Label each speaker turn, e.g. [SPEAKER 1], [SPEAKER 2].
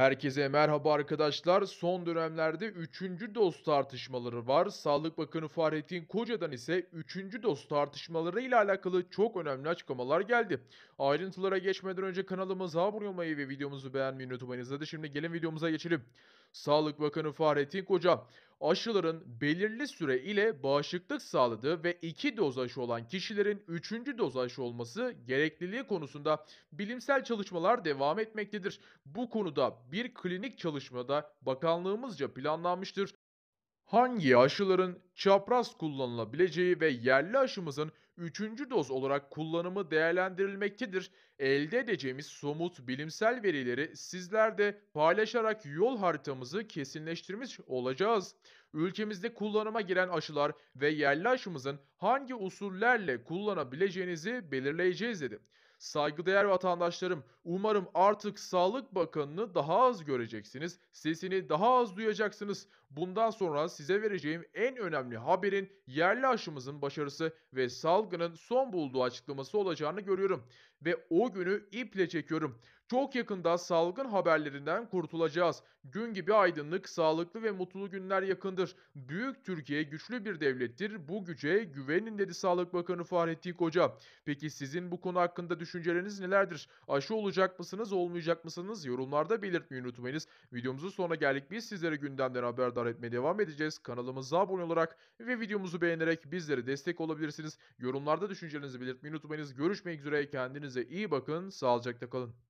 [SPEAKER 1] Herkese merhaba arkadaşlar. Son dönemlerde 3. doz tartışmaları var. Sağlık Bakanı Fahrettin Koca'dan ise 3. doz tartışmaları ile alakalı çok önemli açıklamalar geldi. Ayrıntılara geçmeden önce kanalımıza abone olmayı ve videomuzu beğenmeyi unutmayınız. Hadi şimdi gelin videomuza geçelim. Sağlık Bakanı Fahrettin Koca aşıların belirli süre ile bağışıklık sağladığı ve 2 doz aşı olan kişilerin 3. doz aşı olması gerekliliği konusunda bilimsel çalışmalar devam etmektedir. Bu konuda bir klinik çalışmada bakanlığımızca planlanmıştır. Hangi aşıların çapraz kullanılabileceği ve yerli aşımızın 3. doz olarak kullanımı değerlendirilmektedir. Elde edeceğimiz somut bilimsel verileri sizlerde paylaşarak yol haritamızı kesinleştirmiş olacağız. Ülkemizde kullanıma giren aşılar ve yerli aşımızın hangi usullerle kullanabileceğinizi belirleyeceğiz dedi. Saygıdeğer vatandaşlarım, umarım artık Sağlık Bakanı'nı daha az göreceksiniz, sesini daha az duyacaksınız. Bundan sonra size vereceğim en önemli önemli haberin yerli aşımızın başarısı ve salgının son bulduğu açıklaması olacağını görüyorum ve o günü iple çekiyorum. Çok yakında salgın haberlerinden kurtulacağız. Gün gibi aydınlık, sağlıklı ve mutlu günler yakındır. Büyük Türkiye güçlü bir devlettir. Bu güce güvenin dedi Sağlık Bakanı Fahrettin Koca. Peki sizin bu konu hakkında düşünceleriniz nelerdir? Aşı olacak mısınız, olmayacak mısınız? Yorumlarda belirtmeyi unutmayınız. Videomuzun sonuna geldik. Biz sizlere gündemden haberdar etmeye devam edeceğiz. Kanalımıza abone olarak ve videomuzu beğenerek bizlere destek olabilirsiniz. Yorumlarda düşüncelerinizi belirtmeyi unutmayınız. Görüşmek üzere. Kendinize iyi bakın. Sağlıcakla kalın.